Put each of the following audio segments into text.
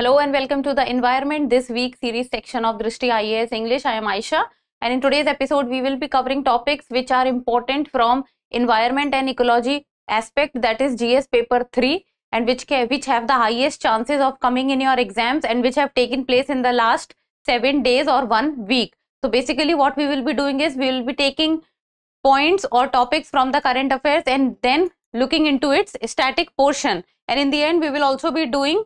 Hello and welcome to the environment this week series section of Drishti IAS English. I am Aisha and in today's episode we will be covering topics which are important from environment and ecology aspect that is GS paper 3 and which which have the highest chances of coming in your exams and which have taken place in the last 7 days or 1 week. So basically what we will be doing is we will be taking points or topics from the current affairs and then looking into its static portion and in the end we will also be doing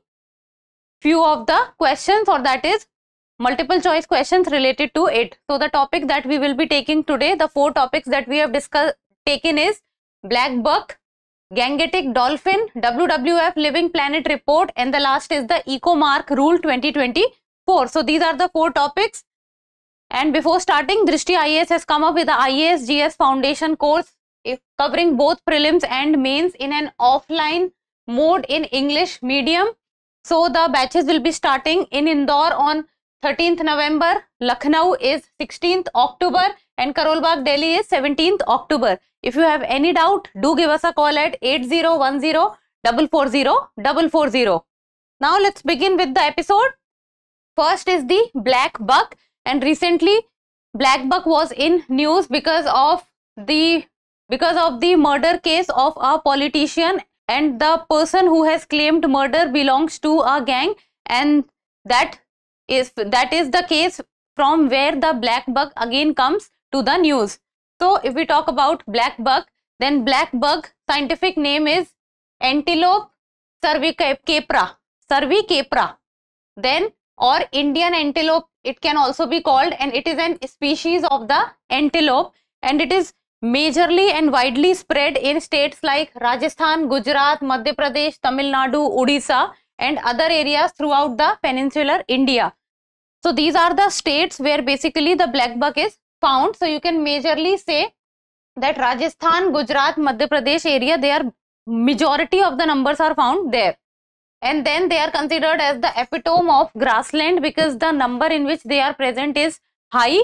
few of the questions or that is multiple choice questions related to it. So the topic that we will be taking today, the four topics that we have discussed taken is black buck, gangetic dolphin, WWF living planet report and the last is the EcoMark rule 2024. So these are the four topics. And before starting, Drishti IAS has come up with the IAS GS Foundation course eh, covering both prelims and mains in an offline mode in English medium. So the batches will be starting in Indore on 13th November, Lucknow is 16th October and Karol Bagh Delhi is 17th October. If you have any doubt, do give us a call at 8010-440-440. Now let's begin with the episode. First is the black buck and recently black buck was in news because of the because of the murder case of a politician and the person who has claimed murder belongs to a gang and that is that is the case from where the black bug again comes to the news so if we talk about black bug, then black bug scientific name is antelope cervicapra cervicapra then or indian antelope it can also be called and it is an species of the antelope and it is majorly and widely spread in states like Rajasthan, Gujarat, Madhya Pradesh, Tamil Nadu, Odisha and other areas throughout the peninsular India. So these are the states where basically the black buck is found. So you can majorly say that Rajasthan, Gujarat, Madhya Pradesh area, they are majority of the numbers are found there. And then they are considered as the epitome of grassland because the number in which they are present is high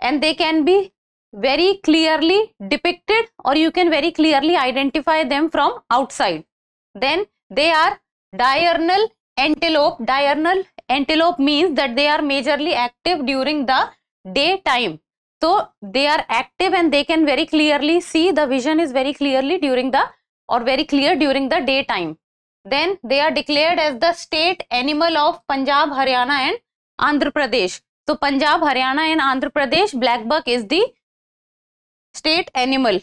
and they can be very clearly depicted or you can very clearly identify them from outside. Then they are diurnal antelope. Diurnal antelope means that they are majorly active during the day time So they are active and they can very clearly see the vision is very clearly during the or very clear during the day time Then they are declared as the state animal of Punjab, Haryana and Andhra Pradesh. So Punjab, Haryana and Andhra Pradesh black buck is the State animal.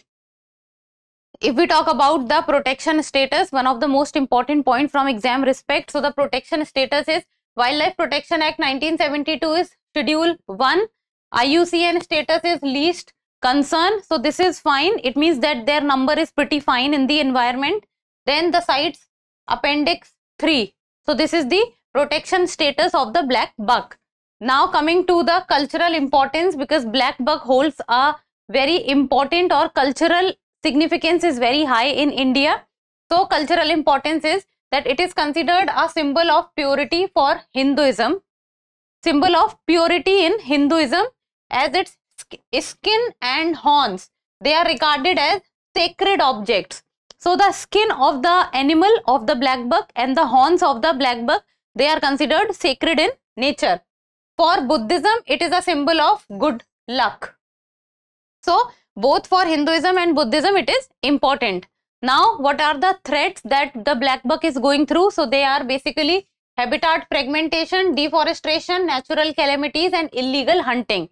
If we talk about the protection status, one of the most important point from exam respect. So the protection status is Wildlife Protection Act 1972 is Schedule 1. IUCN status is least concern. So this is fine. It means that their number is pretty fine in the environment. Then the sites appendix 3. So this is the protection status of the black buck. Now coming to the cultural importance because black buck holds a very important or cultural significance is very high in India. So, cultural importance is that it is considered a symbol of purity for Hinduism, symbol of purity in Hinduism as its skin and horns. They are regarded as sacred objects. So, the skin of the animal of the black buck and the horns of the black buck they are considered sacred in nature. For Buddhism, it is a symbol of good luck. So both for Hinduism and Buddhism it is important. Now what are the threats that the black buck is going through? So they are basically habitat fragmentation, deforestation, natural calamities and illegal hunting.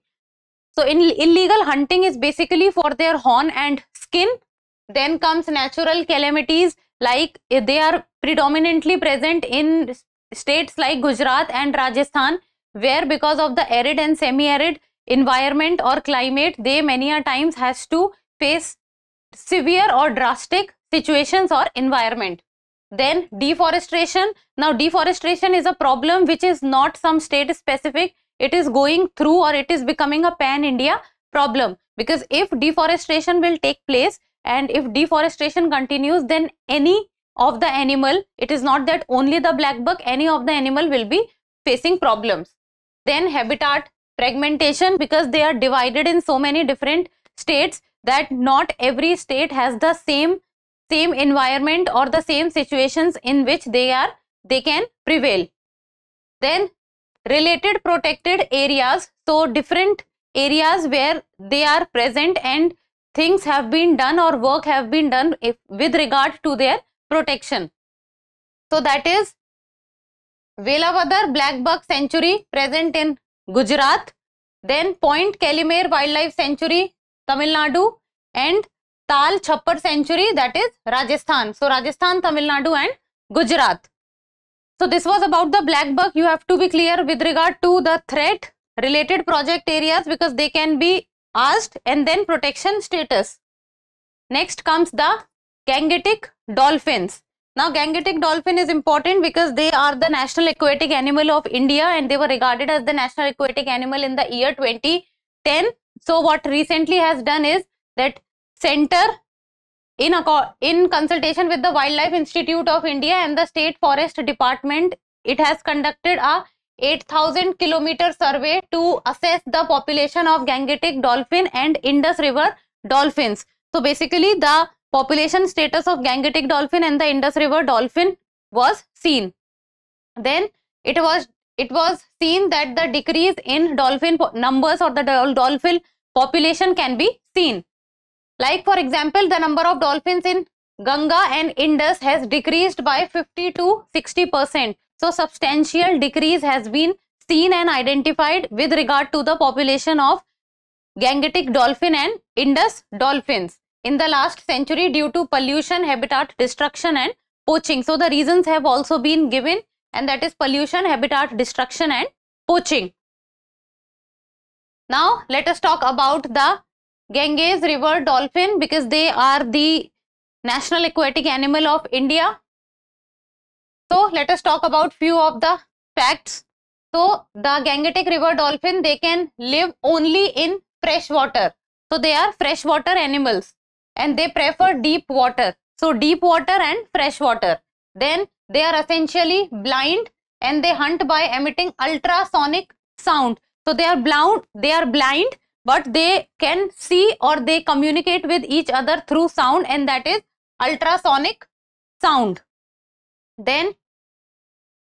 So in illegal hunting is basically for their horn and skin. Then comes natural calamities like eh, they are predominantly present in states like Gujarat and Rajasthan where because of the arid and semi-arid environment or climate, they many a times has to face severe or drastic situations or environment. Then deforestation. Now deforestation is a problem which is not some state specific. It is going through or it is becoming a pan-India problem. Because if deforestation will take place and if deforestation continues, then any of the animal, it is not that only the black buck, any of the animal will be facing problems. Then habitat fragmentation because they are divided in so many different states that not every state has the same same environment or the same situations in which they are they can prevail then related protected areas so different areas where they are present and things have been done or work have been done if, with regard to their protection so that is Velavadar black buck sanctuary present in Gujarat then Point Calimere wildlife sanctuary Tamil Nadu and Tal Chhapar sanctuary that is Rajasthan so Rajasthan Tamil Nadu and Gujarat so this was about the black buck you have to be clear with regard to the threat related project areas because they can be oust and then protection status next comes the gangetic dolphins Now, gangetic dolphin is important because they are the national aquatic animal of India and they were regarded as the national aquatic animal in the year 2010. So, what recently has done is that center in, in consultation with the Wildlife Institute of India and the State Forest Department, it has conducted a 8000 kilometer survey to assess the population of gangetic dolphin and Indus River dolphins. So, basically the population status of gangetic dolphin and the Indus River dolphin was seen. Then it was it was seen that the decrease in dolphin numbers or the dolphin population can be seen. Like for example, the number of dolphins in Ganga and Indus has decreased by 50 to 60 percent. So substantial decrease has been seen and identified with regard to the population of gangetic dolphin and Indus dolphins in the last century due to pollution, habitat destruction and poaching. So, the reasons have also been given and that is pollution, habitat destruction and poaching. Now, let us talk about the Ganges river dolphin because they are the national aquatic animal of India. So, let us talk about few of the facts. So, the Gangetic river dolphin, they can live only in fresh water. So, they are freshwater animals and they prefer deep water. So deep water and fresh water. Then they are essentially blind and they hunt by emitting ultrasonic sound. So they are blind, they are blind, but they can see or they communicate with each other through sound and that is ultrasonic sound. Then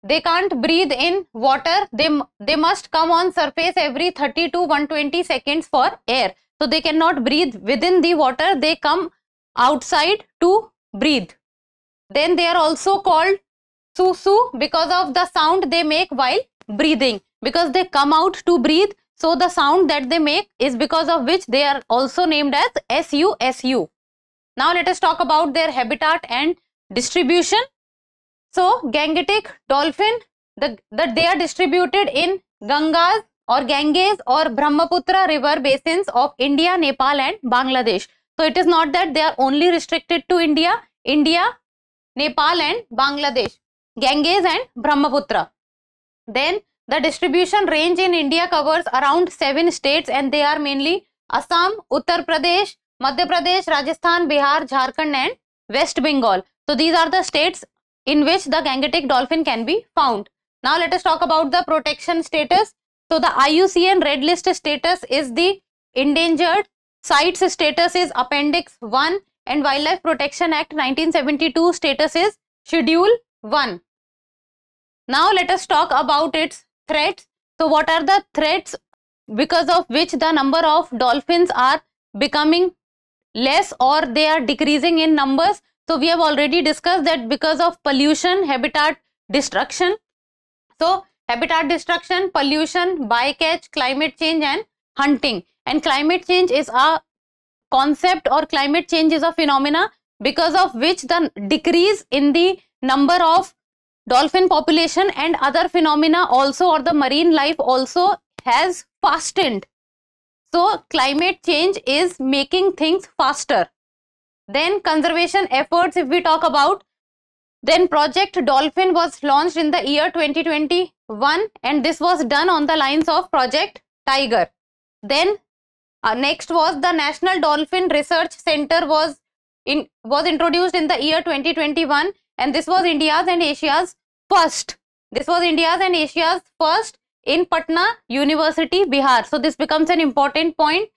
they can't breathe in water. They, they must come on surface every 30 to 120 seconds for air. So they cannot breathe within the water, they come outside to breathe. Then they are also called susu because of the sound they make while breathing. Because they come out to breathe, so the sound that they make is because of which they are also named as SUSU. Now let us talk about their habitat and distribution. So gangetic dolphin, the, the, they are distributed in Gangas, और Ganges और Brahmaputra river basin of India Nepal and Bangladesh so it is not that they are only restricted to India India Nepal and Bangladesh Ganges and Brahmaputra then the distribution range in India covers around seven state and they are mainly Assam Uttar Pradesh Madhya Pradesh Rajasthan Bihar Jharkhand and West Bengal so these are the states in which the gangetic dolphin can be found now let's talk about the protection status So the IUCN red list status is the endangered sites status is appendix 1 and wildlife protection act 1972 status is schedule 1. Now let us talk about its threats. So what are the threats because of which the number of dolphins are becoming less or they are decreasing in numbers. So we have already discussed that because of pollution, habitat destruction. So habitat destruction, pollution, bycatch, climate change and hunting. And climate change is a concept or climate change is a phenomena because of which the decrease in the number of dolphin population and other phenomena also or the marine life also has fastened. So climate change is making things faster. Then conservation efforts if we talk about then Project Dolphin was launched in the year 2020 1 and this was done on the lines of project tiger then uh, next was the national dolphin research center was in was introduced in the year 2021 and this was india's and asia's first this was india's and asia's first in patna university bihar so this becomes an important point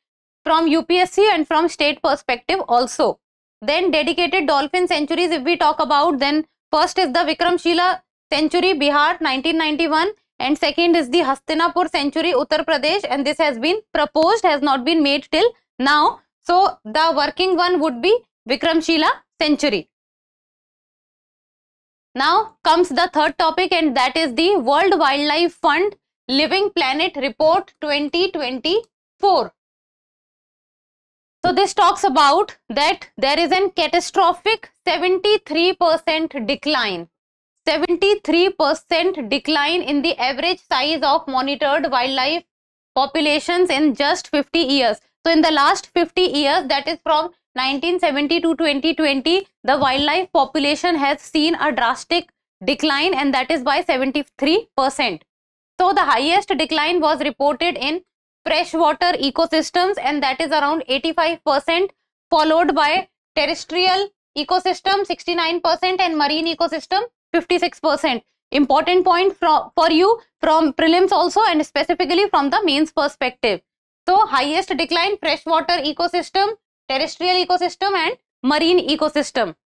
from upsc and from state perspective also then dedicated dolphin sanctuaries if we talk about then first is the vikramshila century Bihar 1991 and second is the Hastinapur century Uttar Pradesh and this has been proposed has not been made till now. So the working one would be Vikramshila century. Now comes the third topic and that is the World Wildlife Fund Living Planet Report 2024. So this talks about that there is a catastrophic 73% decline 73% decline in the average size of monitored wildlife populations in just 50 years. So in the last 50 years, that is from 1970 to 2020, the wildlife population has seen a drastic decline and that is by 73%. So the highest decline was reported in freshwater ecosystems and that is around 85% followed by terrestrial ecosystem 69% and marine ecosystem 56%. Important point from, for you from prelims also and specifically from the mains perspective. So highest decline freshwater ecosystem, terrestrial ecosystem and marine ecosystem.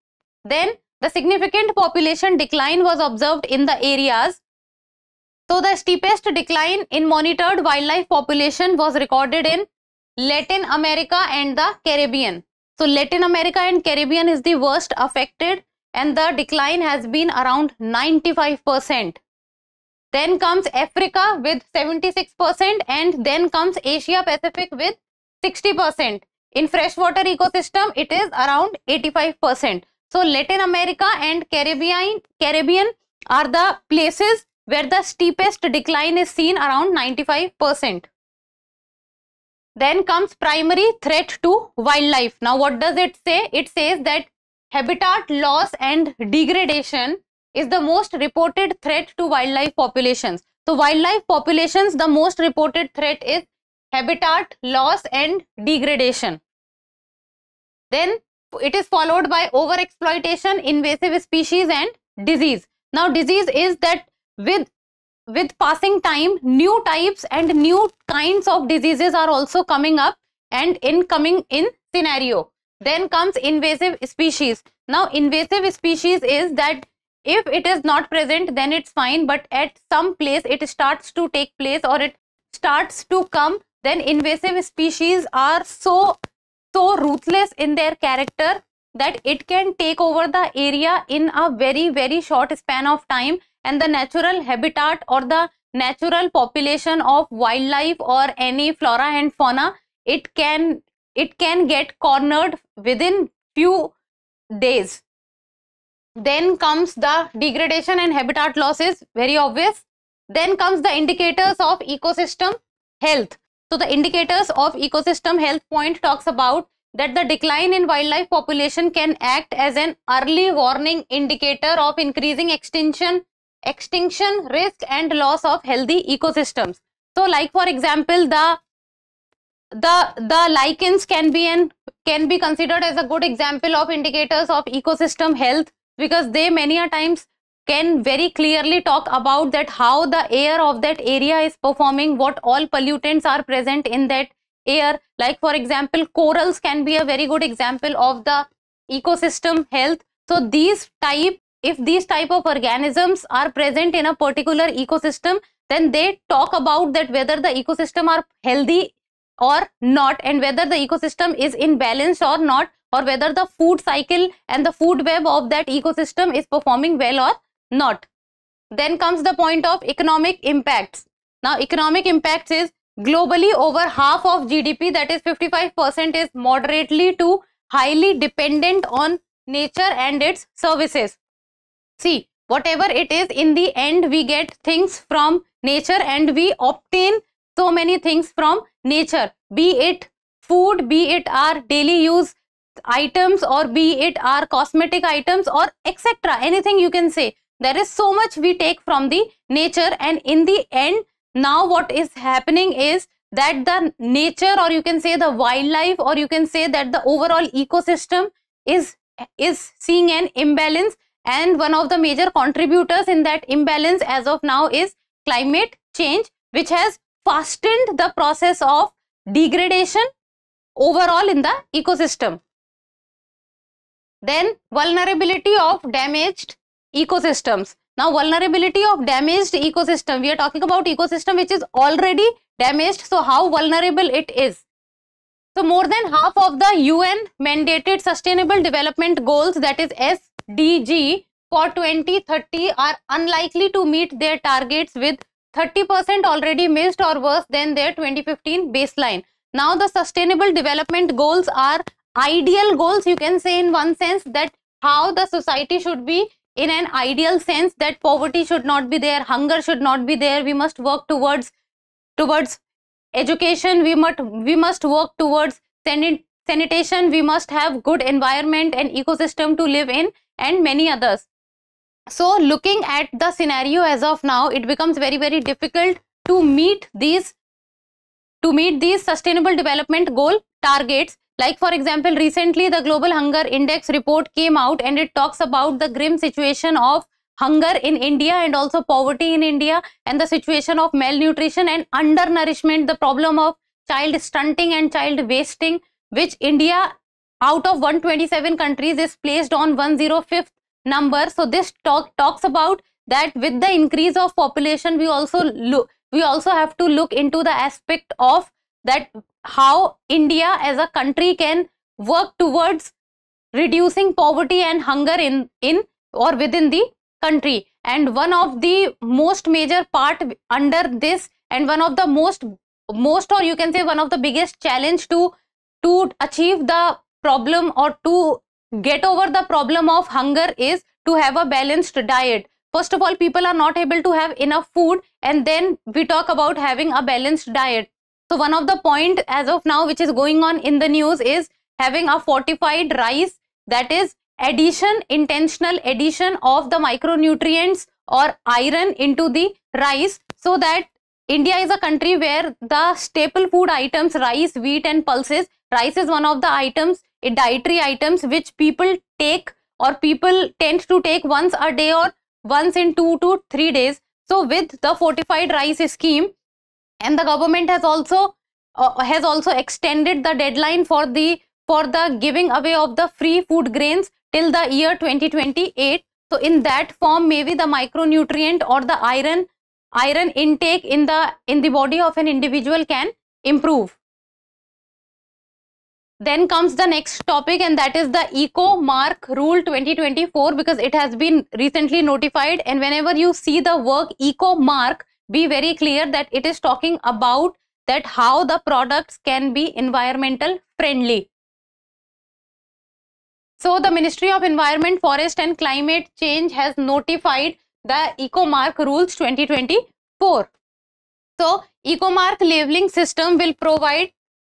Then the significant population decline was observed in the areas. So the steepest decline in monitored wildlife population was recorded in Latin America and the Caribbean. So Latin America and Caribbean is the worst affected and the decline has been around 95%. Then comes Africa with 76% and then comes Asia Pacific with 60%. In freshwater ecosystem, it is around 85%. So Latin America and Caribbean, Caribbean are the places where the steepest decline is seen around 95%. Then comes primary threat to wildlife. Now what does it say? It says that habitat loss and degradation is the most reported threat to wildlife populations. So wildlife populations, the most reported threat is habitat loss and degradation. Then it is followed by overexploitation, invasive species and disease. Now disease is that with with passing time new types and new kinds of diseases are also coming up and incoming in scenario then comes invasive species. Now invasive species is that if it is not present then it's fine but at some place it starts to take place or it starts to come then invasive species are so so ruthless in their character that it can take over the area in a very very short span of time and the natural habitat or the natural population of wildlife or any flora and fauna it can it can get cornered within few days. Then comes the degradation and habitat loss is very obvious. Then comes the indicators of ecosystem health. So the indicators of ecosystem health point talks about that the decline in wildlife population can act as an early warning indicator of increasing extinction, extinction risk and loss of healthy ecosystems. So like for example, the the the lichens can be an can be considered as a good example of indicators of ecosystem health because they many a times can very clearly talk about that how the air of that area is performing what all pollutants are present in that air like for example corals can be a very good example of the ecosystem health so these type if these type of organisms are present in a particular ecosystem then they talk about that whether the ecosystem are healthy or not and whether the ecosystem is in balance or not or whether the food cycle and the food web of that ecosystem is performing well or not. Then comes the point of economic impacts. Now economic impacts is globally over half of GDP that is 55% is moderately to highly dependent on nature and its services. See whatever it is in the end we get things from nature and we obtain so many things from nature, be it food, be it our daily use items or be it our cosmetic items or etc. Anything you can say. There is so much we take from the nature and in the end now what is happening is that the nature or you can say the wildlife or you can say that the overall ecosystem is is seeing an imbalance and one of the major contributors in that imbalance as of now is climate change which has fastened the process of degradation overall in the ecosystem. Then vulnerability of damaged ecosystems. Now vulnerability of damaged ecosystem. We are talking about ecosystem which is already damaged. So how vulnerable it is. So more than half of the UN mandated sustainable development goals that is SDG for 2030 are unlikely to meet their targets with 30% already missed or worse than their 2015 baseline. Now the sustainable development goals are ideal goals you can say in one sense that how the society should be in an ideal sense that poverty should not be there, hunger should not be there, we must work towards towards education, we must we must work towards sanitation, we must have good environment and ecosystem to live in and many others. So looking at the scenario as of now, it becomes very, very difficult to meet these to meet these sustainable development goal targets. Like for example, recently the Global Hunger Index report came out and it talks about the grim situation of hunger in India and also poverty in India and the situation of malnutrition and undernourishment, the problem of child stunting and child wasting, which India out of 127 countries is placed on 105th number so this talk talks about that with the increase of population we also look we also have to look into the aspect of that how india as a country can work towards reducing poverty and hunger in in or within the country and one of the most major part under this and one of the most most or you can say one of the biggest challenge to to achieve the problem or to get over the problem of hunger is to have a balanced diet. First of all, people are not able to have enough food and then we talk about having a balanced diet. So one of the point as of now which is going on in the news is having a fortified rice that is addition, intentional addition of the micronutrients or iron into the rice so that India is a country where the staple food items rice, wheat and pulses, rice is one of the items dietary items which people take or people tend to take once a day or once in two to three days. So with the fortified rice scheme and the government has also uh, has also extended the deadline for the for the giving away of the free food grains till the year 2028. So in that form maybe the micronutrient or the iron iron intake in the in the body of an individual can improve. Then comes the next topic and that is the Eco Mark Rule 2024 because it has been recently notified and whenever you see the work Eco Mark, be very clear that it is talking about that how the products can be environmental friendly. So the Ministry of Environment, Forest and Climate Change has notified the Eco Mark Rules 2024. So Eco Mark labeling system will provide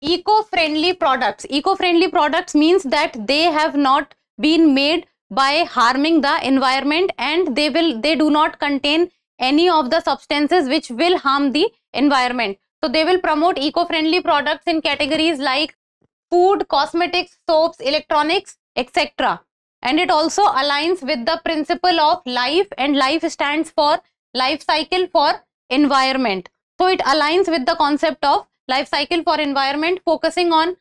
eco-friendly products. Eco-friendly products means that they have not been made by harming the environment and they will they do not contain any of the substances which will harm the environment. So they will promote eco-friendly products in categories like food, cosmetics, soaps, electronics, etc. And it also aligns with the principle of life and life stands for life cycle for environment. So it aligns with the concept of life cycle for environment focusing on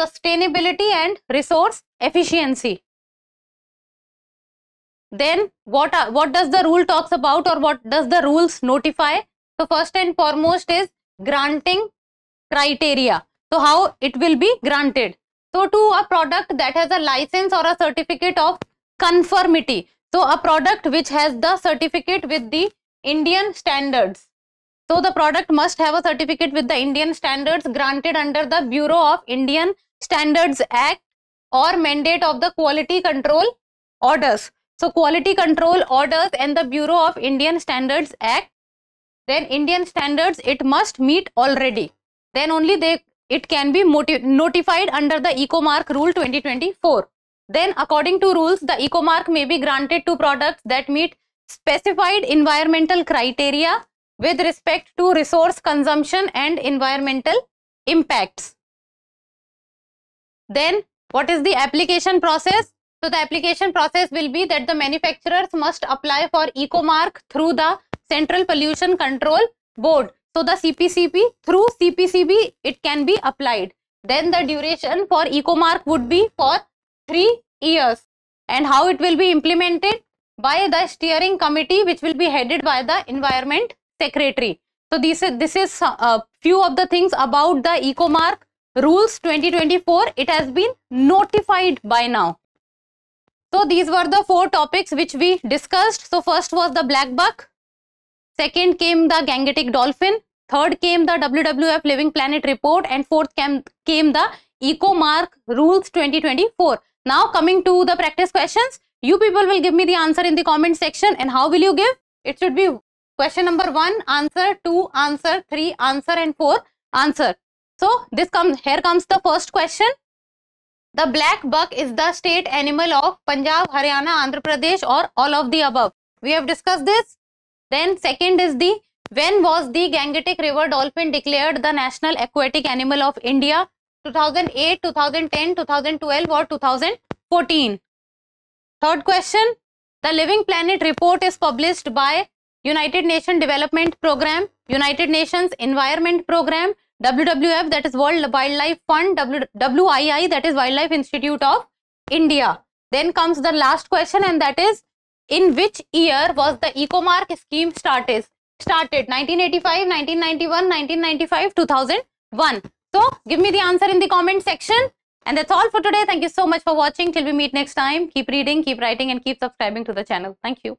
sustainability and resource efficiency. Then what, are, what does the rule talks about or what does the rules notify? So first and foremost is granting criteria. So how it will be granted. So to a product that has a license or a certificate of conformity. So a product which has the certificate with the Indian standards. So the product must have a certificate with the Indian standards granted under the Bureau of Indian Standards Act or mandate of the quality control orders. So quality control orders and the Bureau of Indian Standards Act, then Indian standards it must meet already. Then only they it can be notified under the Ecomark Rule 2024. Then according to rules, the Ecomark may be granted to products that meet specified environmental criteria with respect to resource consumption and environmental impacts. Then what is the application process? So the application process will be that the manufacturers must apply for eco mark through the Central Pollution Control Board. So the CPCB through CPCB it can be applied. Then the duration for eco mark would be for 3 years and how it will be implemented by the steering committee which will be headed by the environment secretary. So these this is uh, a few of the things about the EcoMark rules 2024. It has been notified by now. So these were the four topics which we discussed. So first was the black buck, second came the gangetic dolphin, third came the WWF Living Planet report and fourth came, came the EcoMark rules 2024. Now coming to the practice questions, you people will give me the answer in the comment section and how will you give? It should be Question number 1, answer 2, answer 3, answer and 4, answer. So, this comes, here comes the first question. The black buck is the state animal of Punjab, Haryana, Andhra Pradesh or all of the above. We have discussed this. Then second is the, when was the Gangetic river dolphin declared the national aquatic animal of India? 2008, 2010, 2012 or 2014. Third question, the Living Planet report is published by United Nations Development Program, United Nations Environment Program, WWF that is World Wildlife Fund, WII that is Wildlife Institute of India. Then comes the last question and that is in which year was the Ecomark scheme started? Started 1985, 1991, 1995, 2001. So give me the answer in the comment section. And that's all for today. Thank you so much for watching. Till we meet next time, keep reading, keep writing and keep subscribing to the channel. Thank you.